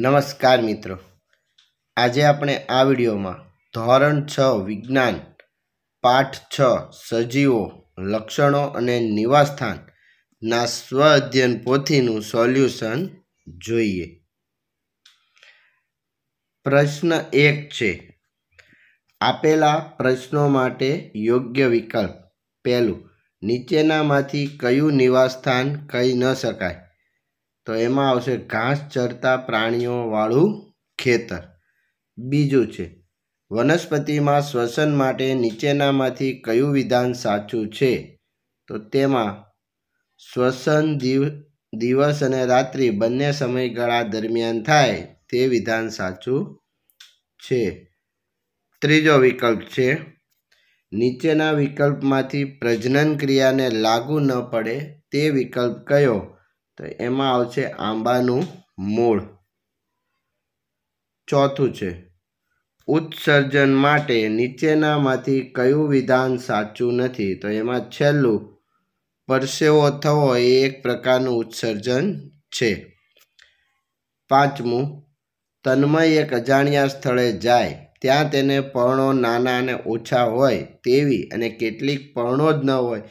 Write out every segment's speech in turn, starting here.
નમસ્કાર મિત્રો આજે આપણે આ વિડીયોમાં ધોરણ છ વિજ્ઞાન પાઠ છ સજીવો લક્ષણો અને નિવાસસ્થાનના સ્વ અધ્યયન પોથીનું સોલ્યુશન જોઈએ પ્રશ્ન એક છે આપેલા પ્રશ્નો માટે યોગ્ય વિકલ્પ પહેલું નીચેનામાંથી કયું નિવાસસ્થાન કહી ન શકાય તો એમાં આવશે ઘાસ ચરતા પ્રાણીઓવાળું ખેતર બીજું છે વનસ્પતિમાં શ્વસન માટે નીચેનામાંથી કયું વિધાન સાચું છે તો તેમાં શ્વસન દિવ દિવસ અને રાત્રિ બંને સમયગાળા દરમિયાન થાય તે વિધાન સાચું છે ત્રીજો વિકલ્પ છે નીચેના વિકલ્પમાંથી પ્રજનન ક્રિયાને લાગુ ન પડે તે વિકલ્પ કયો તો એમાં આવશે આંબાનું મૂળ ચોથું છે ઉત્સર્જન માટે નીચેનામાંથી કયું વિધાન સાચું નથી તો એમાં છેલ્લું પરસેવો થવો એ એક પ્રકારનું ઉત્સર્જન છે પાંચમું તન્મય એક અજાણ્યા સ્થળે જાય ત્યાં તેને પર્ણો નાના અને ઓછા હોય તેવી અને કેટલીક પર્ણો જ ન હોય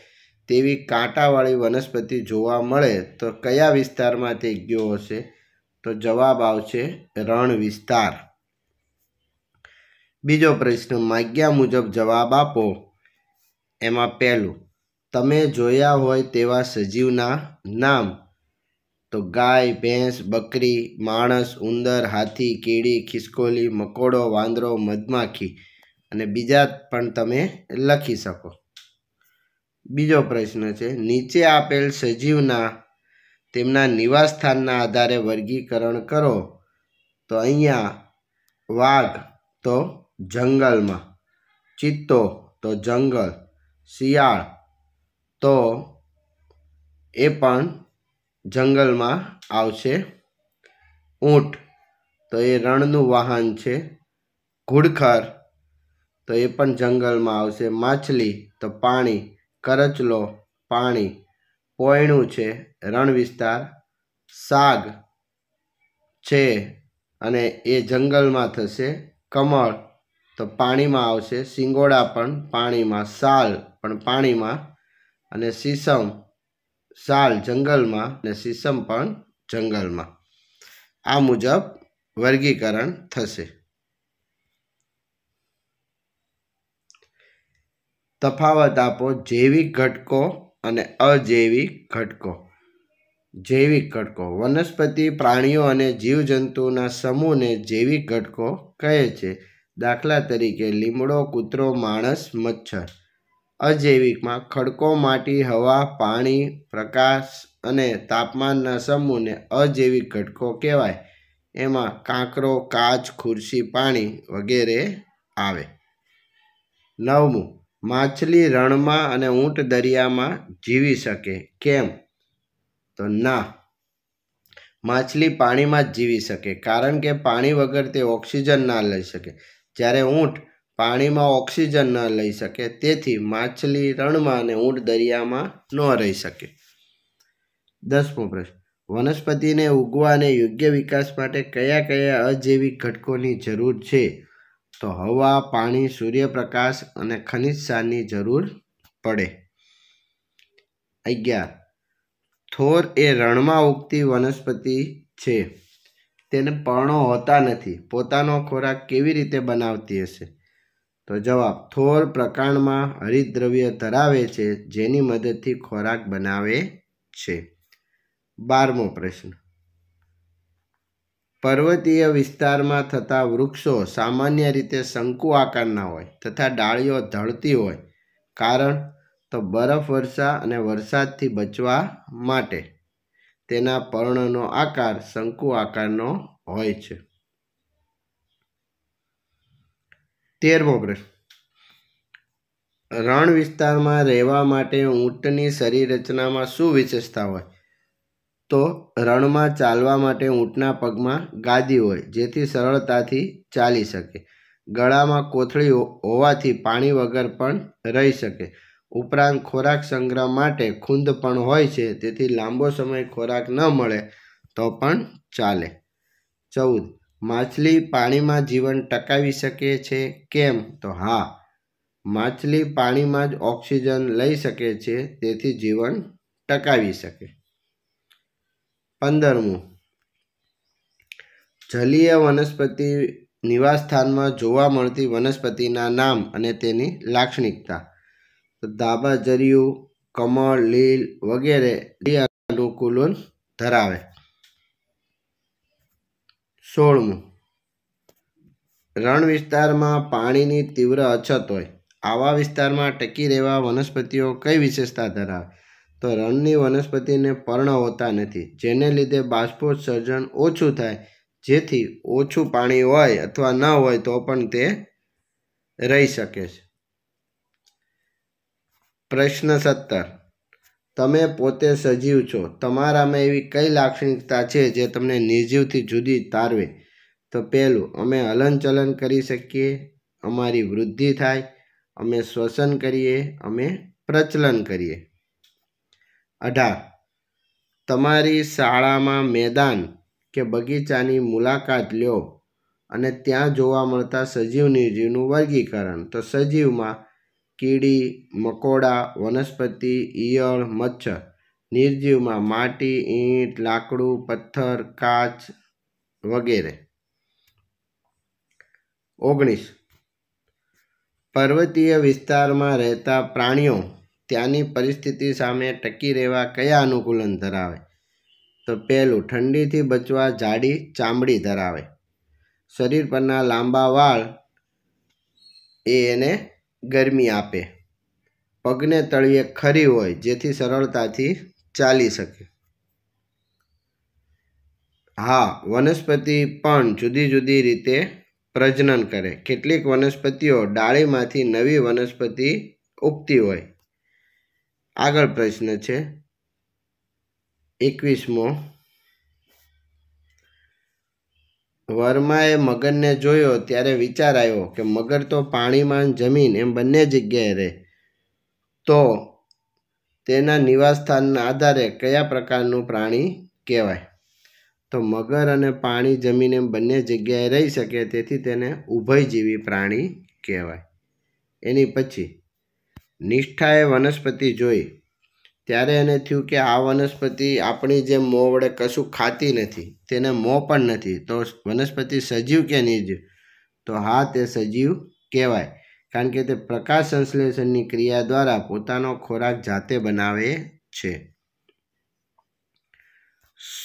તેવી કાંટાવાળી વનસ્પતિ જોવા મળે તો કયા વિસ્તારમાં તે ગયો હશે તો જવાબ આવશે રણ વિસ્તાર બીજો પ્રશ્ન માગ્યા મુજબ જવાબ આપો એમાં પહેલું તમે જોયા હોય તેવા સજીવના નામ તો ગાય ભેંસ બકરી માણસ ઉંદર હાથી કીડી ખિસકોલી મકોડો વાંદરો મધમાખી અને બીજા પણ તમે લખી શકો બીજો પ્રશ્ન છે નીચે આપેલ સજીવના તેમના નિવાસસ્થાનના આધારે વર્ગીકરણ કરો તો અહીંયા વાઘ તો જંગલમાં ચિત્તો તો જંગલ શિયાળ તો એ પણ જંગલમાં આવશે ઊંટ તો એ રણનું વાહન છે ઘુડખર તો એ પણ જંગલમાં આવશે માછલી તો પાણી કરચલો પાણી પોયણું છે રણ વિસ્તાર સાગ છે અને એ જંગલમાં થશે કમળ તો પાણીમાં આવશે સિંગોડા પણ પાણીમાં સાલ પણ પાણીમાં અને સીસમ સાલ જંગલમાં અને સીસમ પણ જંગલમાં આ મુજબ વર્ગીકરણ થશે તફાવત આપો જૈવિક ઘટકો અને અજૈવિક ઘટકો જૈવિક ઘટકો વનસ્પતિ પ્રાણીઓ અને જીવજંતુઓના સમૂહને જૈવિક ઘટકો કહે છે દાખલા તરીકે લીમડો કૂતરો માણસ મચ્છર અજૈવિકમાં ખડકો માટી હવા પાણી પ્રકાશ અને તાપમાનના સમૂહને અજૈવિક ઘટકો કહેવાય એમાં કાંકરો કાચ ખુરશી પાણી વગેરે આવે નવમું માછલી રણમાં અને ઊંટ દરિયામાં જીવી શકે કેમ તો ના માછલી પાણીમાં જ જીવી શકે કારણ કે પાણી વગર તે ઓક્સિજન ના લઈ શકે જ્યારે ઊંટ પાણીમાં ઓક્સિજન ન લઈ શકે તેથી માછલી રણમાં અને ઊંટ દરિયામાં ન રહી શકે દસમો પ્રશ્ન વનસ્પતિને ઉગવા અને યોગ્ય વિકાસ માટે કયા કયા અજૈવિક ઘટકોની જરૂર છે તો હવા પાણી સૂર્યપ્રકાશ અને ખનિજ સારની જરૂર પડે અગિયાર થોર એ રણમાં ઉગતી વનસ્પતિ છે તેને પર્ણો હોતા નથી પોતાનો ખોરાક કેવી રીતે બનાવતી હશે તો જવાબ થોર પ્રકાંડમાં હરિદ્રવ્ય ધરાવે છે જેની મદદથી ખોરાક બનાવે છે બારમો પ્રશ્ન પર્વતીય વિસ્તારમાં થતા વૃક્ષો સામાન્ય રીતે શંકુ આકારના હોય તથા ડાળીઓ ધળતી હોય કારણ તો બરફ વર્ષા અને વરસાદથી બચવા માટે તેના પર્ણનો આકાર શંકુ આકારનો હોય છે તેરમો પ્રશ્ન રણ વિસ્તારમાં રહેવા માટે ઊંટની શરીર શું વિશેષતા હોય તો રણમાં ચાલવા માટે ઊંટના પગમાં ગાદી હોય જેથી સરળતાથી ચાલી શકે ગળામાં કોથળી હોવાથી પાણી વગર પણ રહી શકે ઉપરાંત ખોરાક સંગ્રહ માટે ખૂંદ પણ હોય છે તેથી લાંબો સમય ખોરાક ન મળે તો પણ ચાલે ચૌદ માછલી પાણીમાં જીવન ટકાવી શકે છે કેમ તો હા માછલી પાણીમાં જ ઓક્સિજન લઈ શકે છે તેથી જીવન ટકાવી શકે પંદરમું જલીય વનસ્પતિ નિવાસસ્થાનમાં જોવા મળતી વનસ્પતિના નામ અને તેની લાક્ષણિકતા તો દાબા જરિયું કમળ લીલ વગેરે અનુકૂલન ધરાવે સોળમું રણ વિસ્તારમાં પાણીની તીવ્ર અછત હોય આવા વિસ્તારમાં ટકી રહેવા વનસ્પતિઓ કઈ વિશેષતા ધરાવે તો રણની વનસ્પતિને પર્ણ હોતા નથી જેને લીધે બાષ્પોત્સર્જન ઓછું થાય જેથી ઓછું પાણી હોય અથવા ન હોય તો પણ તે રહી શકે છે પ્રશ્ન સત્તર તમે પોતે સજીવ છો તમારામાં એવી કઈ લાક્ષણિકતા છે જે તમને નિર્જીવથી જુદી તારવે તો પહેલું અમે હલનચલન કરી શકીએ અમારી વૃદ્ધિ થાય અમે શ્વસન કરીએ અમે પ્રચલન કરીએ અઢાર તમારી શાળામાં મેદાન કે બગીચાની મુલાકાત લ્યો અને ત્યાં જોવા મળતા સજીવ નિર્જીવનું વર્ગીકરણ તો સજીવમાં કીડી મકોડા વનસ્પતિ ઈયળ મચ્છર નિર્જીવમાં માટી ઈંટ લાકડું પથ્થર કાચ વગેરે ઓગણીસ પર્વતીય વિસ્તારમાં રહેતા પ્રાણીઓ ત્યાંની પરિસ્થિતિ સામે ટકી રહેવા કયા અનુકૂલન ધરાવે તો પહેલું ઠંડીથી બચવા જાડી ચામડી ધરાવે શરીર પરના લાંબા વાળ એ એને ગરમી આપે પગને તળિયે ખરી હોય જેથી સરળતાથી ચાલી શકે હા વનસ્પતિ પણ જુદી જુદી રીતે પ્રજનન કરે કેટલીક વનસ્પતિઓ ડાળીમાંથી નવી વનસ્પતિ ઉગતી હોય આગળ પ્રશ્ન છે એકવીસમો વર્માએ મગરને જોયો ત્યારે વિચાર આવ્યો કે મગર તો પાણીમાં જમીન એમ બંને જગ્યાએ રહે તો તેના નિવાસસ્થાનના આધારે કયા પ્રકારનું પ્રાણી કહેવાય તો મગર અને પાણી જમીન એમ બંને જગ્યાએ રહી શકે તેથી તેને ઉભયજીવી પ્રાણી કહેવાય એની પછી નિષ્ઠાએ વનસ્પતિ જોઈ ત્યારે એને થયું કે આ વનસ્પતિ આપણી જેમ મોં વડે કશું ખાતી નથી તેને મોં પણ નથી તો વનસ્પતિ સજીવ કે નિજ તો હા તે સજીવ કહેવાય કારણ કે તે પ્રકાશ સંશ્લેષણની ક્રિયા દ્વારા પોતાનો ખોરાક જાતે બનાવે છે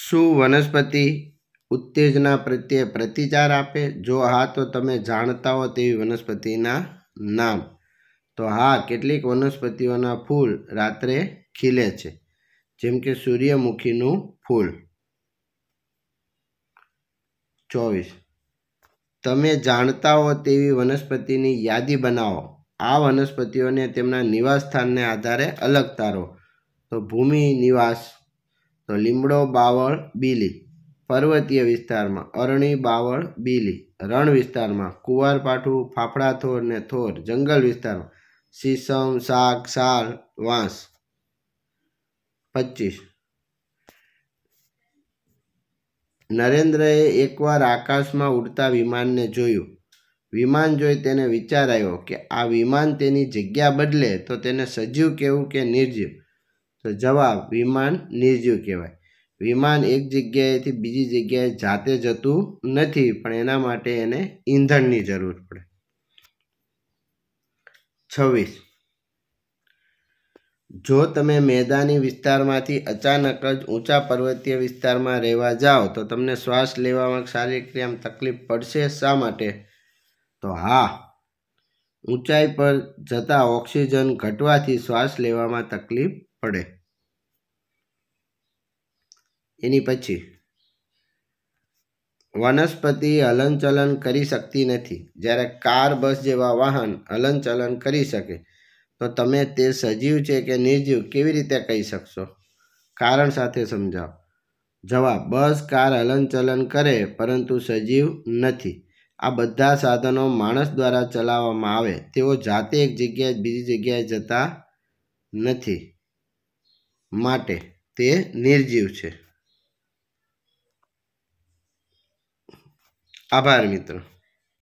શું વનસ્પતિ ઉત્તેજના પ્રત્યે પ્રતિચાર આપે જો હા તો તમે જાણતા હો તેવી વનસ્પતિના નામ તો હા કેટલીક વનસ્પતિઓના ફૂલ રાત્રે ખીલે છે જેમ કે સૂર્યમુખીનું ફૂલ ચોવીસ તમે જાણતા હો તેવી વનસ્પતિની યાદી બનાવો આ વનસ્પતિઓને તેમના નિવાસસ્થાનને આધારે અલગ તારો તો ભૂમિ નિવાસ તો લીમડો બાવળ બીલી પર્વતીય વિસ્તારમાં અરણી બાવળ બીલી રણ વિસ્તારમાં કુવારપાઠું ફાફડા થોર ને થોર જંગલ વિસ્તારમાં સીસમ શાક સાલ વાંસ પચીસ નરેન્દ્રએ એકવાર આકાશમાં ઉડતા વિમાનને જોયું વિમાન જોઈ તેને વિચાર આવ્યો કે આ વિમાન તેની જગ્યા બદલે તો તેને સજીવ કેવું કે નિર્જીવ તો જવાબ વિમાન નિર્જીવ કહેવાય વિમાન એક જગ્યાએથી બીજી જગ્યાએ જાતે જતું નથી પણ એના માટે એને ઈંધણની જરૂર પડે છવ્વીસ જો તમે મેદાની વિસ્તારમાંથી અચાનક જ ઊંચા પર્વતીય વિસ્તારમાં રહેવા જાઓ તો તમને શ્વાસ લેવામાં શારીરિક ક્રિયામાં તકલીફ પડશે શા માટે તો હા ઊંચાઈ પર જતા ઓક્સિજન ઘટવાથી શ્વાસ લેવામાં તકલીફ પડે એની પછી વનસ્પતિ હલનચલન કરી શકતી નથી જ્યારે કાર બસ જેવા વાહન હલનચલન કરી શકે તો તમે તે સજીવ છે કે નિર્જીવ કેવી રીતે કહી શકશો કારણ સાથે સમજાવ જવાબ બસ કાર હલનચલન કરે પરંતુ સજીવ નથી આ બધા સાધનો માણસ દ્વારા ચલાવવામાં આવે તેઓ જાતે એક જગ્યાએ બીજી જગ્યાએ જતા નથી માટે તે નિર્જીવ છે આભાર મિત્રો